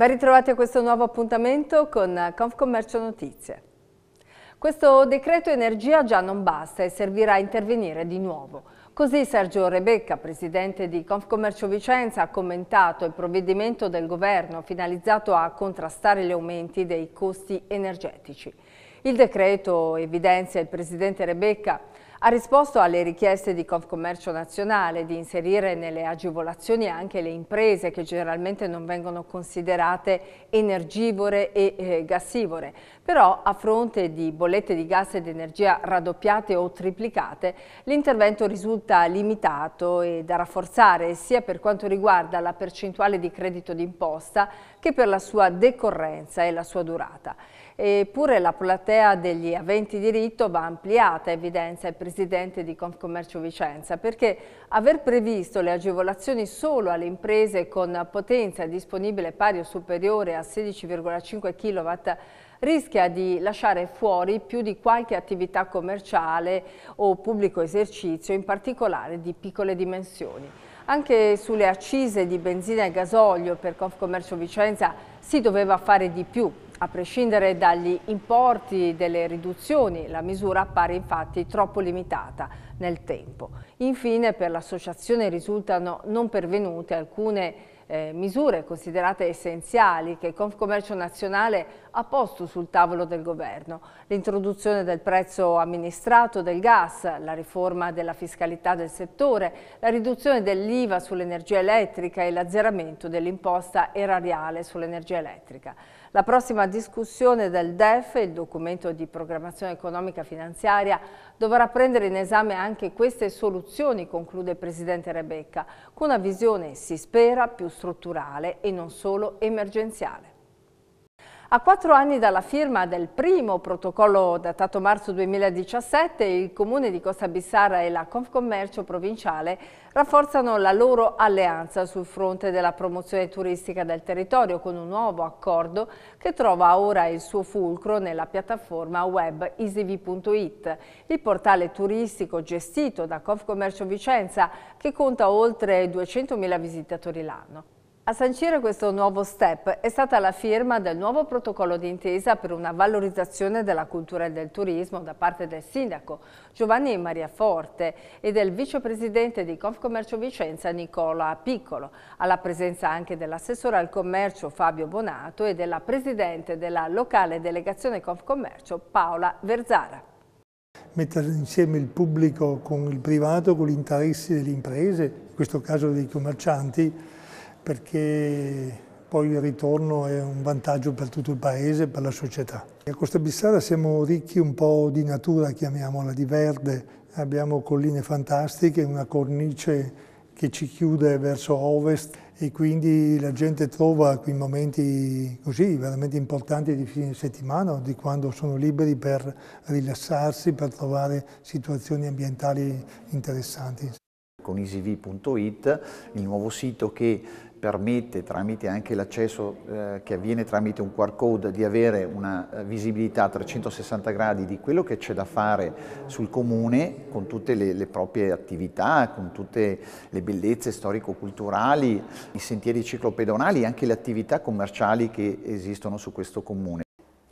Ben ritrovati a questo nuovo appuntamento con Confcommercio Notizie. Questo decreto energia già non basta e servirà a intervenire di nuovo. Così Sergio Rebecca, presidente di Confcommercio Vicenza, ha commentato il provvedimento del governo finalizzato a contrastare gli aumenti dei costi energetici. Il decreto, evidenzia il presidente Rebecca, ha risposto alle richieste di Confcommercio Nazionale di inserire nelle agevolazioni anche le imprese che generalmente non vengono considerate energivore e eh, gassivore. Però a fronte di bollette di gas ed energia raddoppiate o triplicate, l'intervento risulta limitato e da rafforzare sia per quanto riguarda la percentuale di credito d'imposta che per la sua decorrenza e la sua durata. Eppure la platea degli aventi diritto va ampliata, evidenza il Presidente presidente di Confcommercio Vicenza, perché aver previsto le agevolazioni solo alle imprese con potenza disponibile pari o superiore a 16,5 kW rischia di lasciare fuori più di qualche attività commerciale o pubblico esercizio, in particolare di piccole dimensioni. Anche sulle accise di benzina e gasolio per Confcommercio Vicenza si doveva fare di più, a prescindere dagli importi delle riduzioni, la misura appare infatti troppo limitata nel tempo. Infine per l'associazione risultano non pervenute alcune eh, misure considerate essenziali che Confcommercio Nazionale ha posto sul tavolo del governo. L'introduzione del prezzo amministrato del gas, la riforma della fiscalità del settore, la riduzione dell'IVA sull'energia elettrica e l'azzeramento dell'imposta erariale sull'energia elettrica. La prossima discussione del DEF, il documento di programmazione economica finanziaria, dovrà prendere in esame anche queste soluzioni, conclude il Presidente Rebecca, con una visione, si spera, più strutturale e non solo emergenziale. A quattro anni dalla firma del primo protocollo datato marzo 2017, il Comune di Costa Bissara e la Confcommercio provinciale rafforzano la loro alleanza sul fronte della promozione turistica del territorio con un nuovo accordo che trova ora il suo fulcro nella piattaforma web easyv.it, il portale turistico gestito da Confcommercio Vicenza che conta oltre 200.000 visitatori l'anno. A sancire questo nuovo step è stata la firma del nuovo protocollo d'intesa per una valorizzazione della cultura e del turismo da parte del sindaco Giovanni Maria Forte e del vicepresidente di Confcommercio Vicenza Nicola Piccolo, alla presenza anche dell'assessore al commercio Fabio Bonato e della presidente della locale delegazione Confcommercio Paola Verzara. Mettere insieme il pubblico con il privato, con gli interessi delle imprese, in questo caso dei commercianti, perché poi il ritorno è un vantaggio per tutto il paese e per la società. A Costa Bissara siamo ricchi un po' di natura, chiamiamola, di verde, abbiamo colline fantastiche, una cornice che ci chiude verso ovest e quindi la gente trova quei momenti così veramente importanti di fine settimana, di quando sono liberi per rilassarsi, per trovare situazioni ambientali interessanti. Con easyv.it, il nuovo sito che permette tramite anche l'accesso eh, che avviene tramite un QR code di avere una eh, visibilità a 360 gradi di quello che c'è da fare sul comune con tutte le, le proprie attività, con tutte le bellezze storico-culturali, i sentieri ciclopedonali e anche le attività commerciali che esistono su questo comune.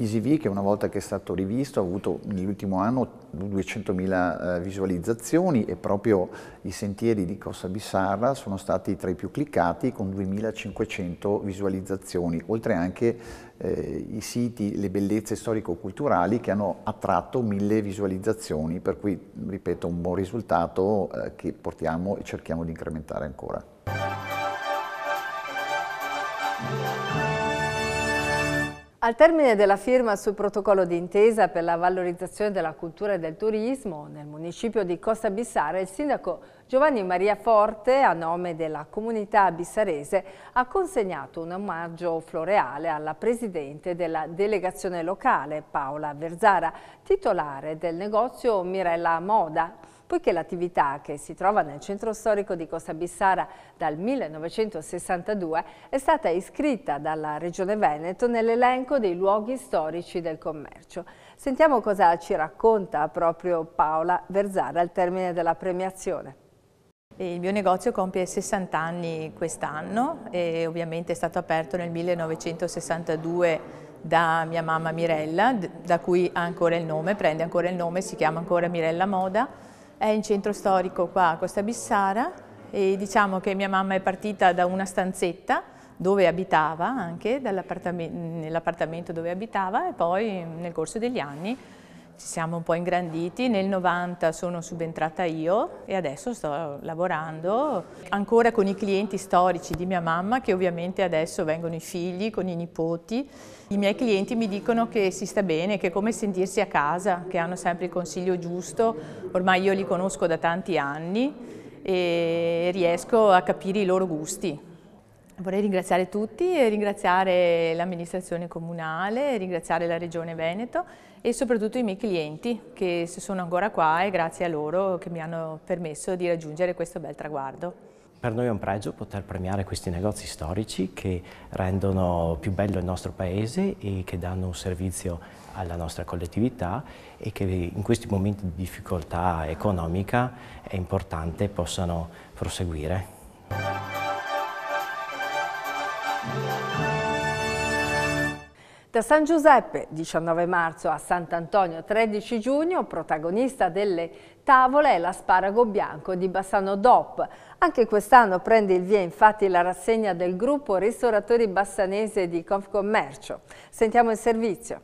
EasyV che una volta che è stato rivisto ha avuto nell'ultimo anno 200.000 eh, visualizzazioni e proprio i sentieri di Costa Bissarra sono stati tra i più cliccati con 2.500 visualizzazioni, oltre anche eh, i siti, le bellezze storico-culturali che hanno attratto 1.000 visualizzazioni, per cui ripeto un buon risultato eh, che portiamo e cerchiamo di incrementare ancora. Al termine della firma sul protocollo d'intesa per la valorizzazione della cultura e del turismo, nel municipio di Costa Bissara, il sindaco Giovanni Maria Forte, a nome della comunità bissarese, ha consegnato un omaggio floreale alla presidente della delegazione locale, Paola Verzara, titolare del negozio Mirella Moda, poiché l'attività che si trova nel centro storico di Costa Bissara dal 1962 è stata iscritta dalla Regione Veneto nell'elenco dei luoghi storici del commercio. Sentiamo cosa ci racconta proprio Paola Verzara al termine della premiazione. Il mio negozio compie 60 anni quest'anno e ovviamente è stato aperto nel 1962 da mia mamma Mirella, da cui ha ancora il nome, prende ancora il nome, si chiama ancora Mirella Moda è in centro storico qua a Costa Bissara e diciamo che mia mamma è partita da una stanzetta dove abitava anche, nell'appartamento dove abitava e poi nel corso degli anni ci siamo un po' ingranditi, nel 90 sono subentrata io e adesso sto lavorando ancora con i clienti storici di mia mamma che ovviamente adesso vengono i figli con i nipoti. I miei clienti mi dicono che si sta bene, che è come sentirsi a casa, che hanno sempre il consiglio giusto, ormai io li conosco da tanti anni e riesco a capire i loro gusti. Vorrei ringraziare tutti, ringraziare l'amministrazione comunale, ringraziare la Regione Veneto e soprattutto i miei clienti che sono ancora qua e grazie a loro che mi hanno permesso di raggiungere questo bel traguardo. Per noi è un pregio poter premiare questi negozi storici che rendono più bello il nostro paese e che danno un servizio alla nostra collettività e che in questi momenti di difficoltà economica è importante possano proseguire. Da San Giuseppe, 19 marzo, a Sant'Antonio, 13 giugno, protagonista delle tavole è l'asparago bianco di Bassano DOP. Anche quest'anno prende il via infatti la rassegna del gruppo Ristoratori Bassanese di Confcommercio. Sentiamo il servizio.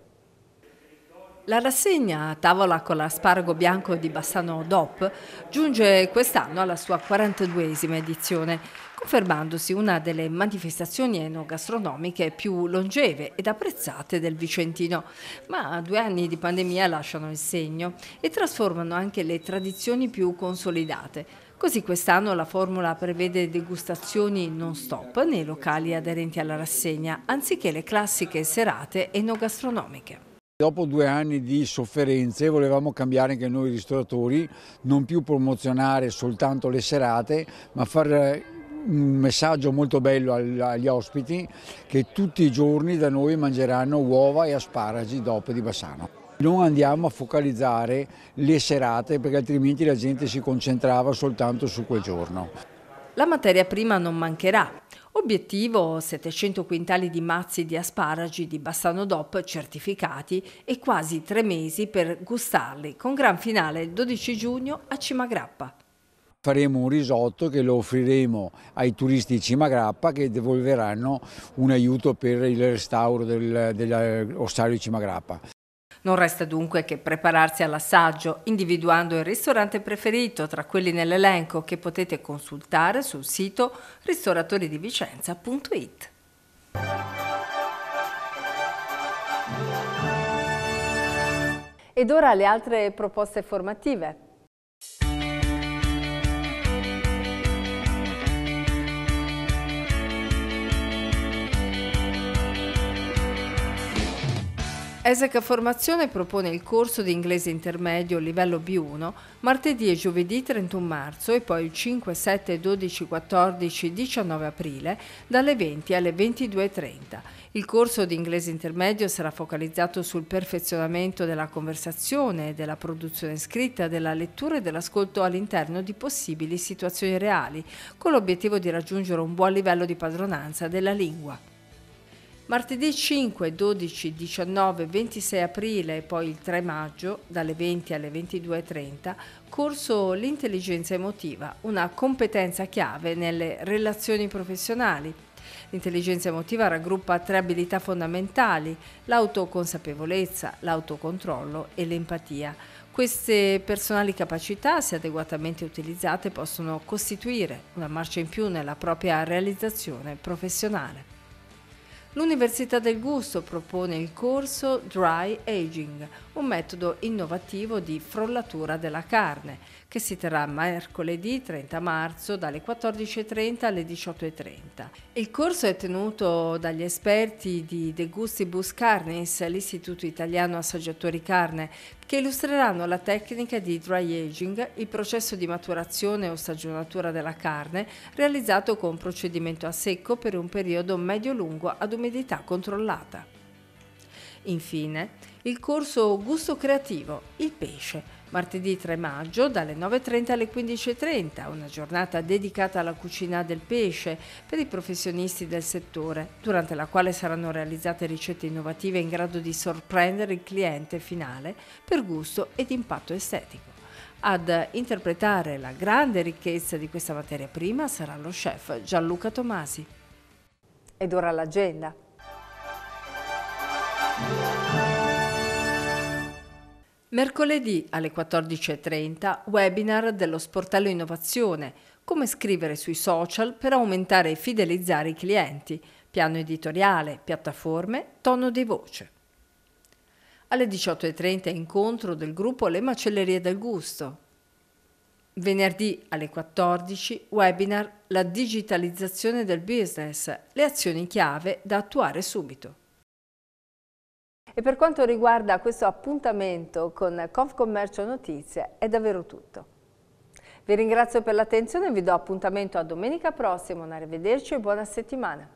La rassegna a Tavola con l'asparago bianco di Bassano DOP giunge quest'anno alla sua 42esima edizione, confermandosi una delle manifestazioni enogastronomiche più longeve ed apprezzate del Vicentino. Ma due anni di pandemia lasciano il segno e trasformano anche le tradizioni più consolidate. Così quest'anno la formula prevede degustazioni non stop nei locali aderenti alla rassegna, anziché le classiche serate enogastronomiche. Dopo due anni di sofferenze volevamo cambiare anche noi ristoratori, non più promozionare soltanto le serate, ma fare eh, un messaggio molto bello agli ospiti che tutti i giorni da noi mangeranno uova e asparagi dopo di Bassano. Non andiamo a focalizzare le serate perché altrimenti la gente si concentrava soltanto su quel giorno. La materia prima non mancherà, Obiettivo 700 quintali di mazzi di asparagi di Bassano DOP certificati e quasi tre mesi per gustarli, con gran finale il 12 giugno a Cimagrappa. Faremo un risotto che lo offriremo ai turisti di Cimagrappa che devolveranno un aiuto per il restauro del, dell'ossario di Cimagrappa. Non resta dunque che prepararsi all'assaggio, individuando il ristorante preferito tra quelli nell'elenco che potete consultare sul sito ristoratoridivicenza.it. Ed ora le altre proposte formative. ESECA Formazione propone il corso di inglese intermedio livello B1 martedì e giovedì 31 marzo e poi il 5, 7, 12, 14, 19 aprile dalle 20 alle 22.30. Il corso di inglese intermedio sarà focalizzato sul perfezionamento della conversazione, della produzione scritta, della lettura e dell'ascolto all'interno di possibili situazioni reali, con l'obiettivo di raggiungere un buon livello di padronanza della lingua. Martedì 5, 12, 19, 26 aprile e poi il 3 maggio, dalle 20 alle 22.30, corso L'intelligenza emotiva, una competenza chiave nelle relazioni professionali. L'intelligenza emotiva raggruppa tre abilità fondamentali, l'autoconsapevolezza, l'autocontrollo e l'empatia. Queste personali capacità, se adeguatamente utilizzate, possono costituire una marcia in più nella propria realizzazione professionale l'Università del Gusto propone il corso Dry Aging, un metodo innovativo di frollatura della carne che si terrà mercoledì 30 marzo dalle 14.30 alle 18.30. Il corso è tenuto dagli esperti di De Gustibus Carnis, l'Istituto Italiano Assaggiatori Carne, che illustreranno la tecnica di dry aging, il processo di maturazione o stagionatura della carne, realizzato con procedimento a secco per un periodo medio-lungo ad umidità controllata. Infine, il corso Gusto Creativo, il pesce, Martedì 3 maggio dalle 9.30 alle 15.30, una giornata dedicata alla cucina del pesce per i professionisti del settore, durante la quale saranno realizzate ricette innovative in grado di sorprendere il cliente finale per gusto ed impatto estetico. Ad interpretare la grande ricchezza di questa materia prima sarà lo chef Gianluca Tomasi. Ed ora l'agenda. Mercoledì alle 14.30 webinar dello sportello Innovazione, come scrivere sui social per aumentare e fidelizzare i clienti, piano editoriale, piattaforme, tono di voce. Alle 18.30 incontro del gruppo Le Macellerie del Gusto. Venerdì alle 14 webinar La digitalizzazione del business, le azioni chiave da attuare subito. E per quanto riguarda questo appuntamento con Confcommercio Notizie è davvero tutto. Vi ringrazio per l'attenzione e vi do appuntamento a domenica prossima. Un arrivederci e buona settimana.